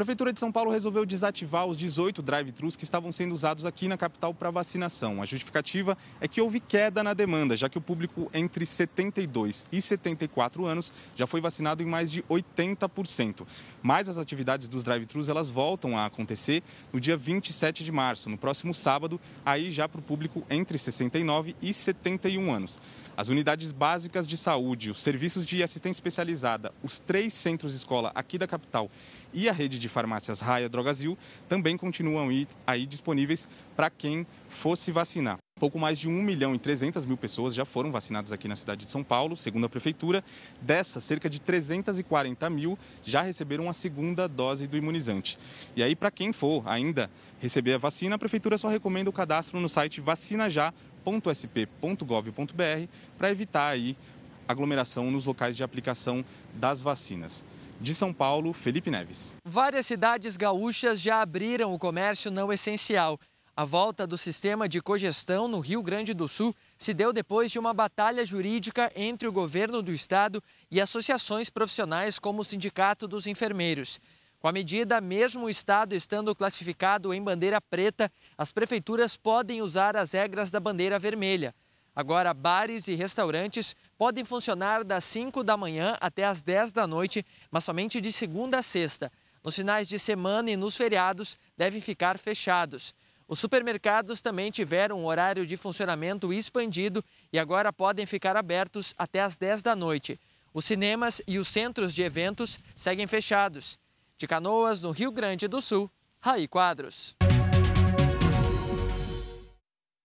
Prefeitura de São Paulo resolveu desativar os 18 drive-thrus que estavam sendo usados aqui na capital para vacinação. A justificativa é que houve queda na demanda, já que o público entre 72 e 74 anos já foi vacinado em mais de 80%. Mas as atividades dos drive-thrus elas voltam a acontecer no dia 27 de março, no próximo sábado, aí já para o público entre 69 e 71 anos. As unidades básicas de saúde, os serviços de assistência especializada, os três centros escola aqui da capital e a rede de farmácias Raia Drogasil, também continuam aí, aí disponíveis para quem fosse vacinar. Pouco mais de 1 milhão e 300 mil pessoas já foram vacinadas aqui na cidade de São Paulo, segundo a Prefeitura. Dessas, cerca de 340 mil já receberam a segunda dose do imunizante. E aí, para quem for ainda receber a vacina, a Prefeitura só recomenda o cadastro no site vacinajá.sp.gov.br para evitar aí aglomeração nos locais de aplicação das vacinas. De São Paulo, Felipe Neves. Várias cidades gaúchas já abriram o comércio não essencial. A volta do sistema de cogestão no Rio Grande do Sul se deu depois de uma batalha jurídica entre o governo do estado e associações profissionais como o Sindicato dos Enfermeiros. Com a medida, mesmo o estado estando classificado em bandeira preta, as prefeituras podem usar as regras da bandeira vermelha. Agora, bares e restaurantes podem funcionar das 5 da manhã até as 10 da noite, mas somente de segunda a sexta. Nos finais de semana e nos feriados, devem ficar fechados. Os supermercados também tiveram um horário de funcionamento expandido e agora podem ficar abertos até as 10 da noite. Os cinemas e os centros de eventos seguem fechados. De Canoas, no Rio Grande do Sul, Raí Quadros.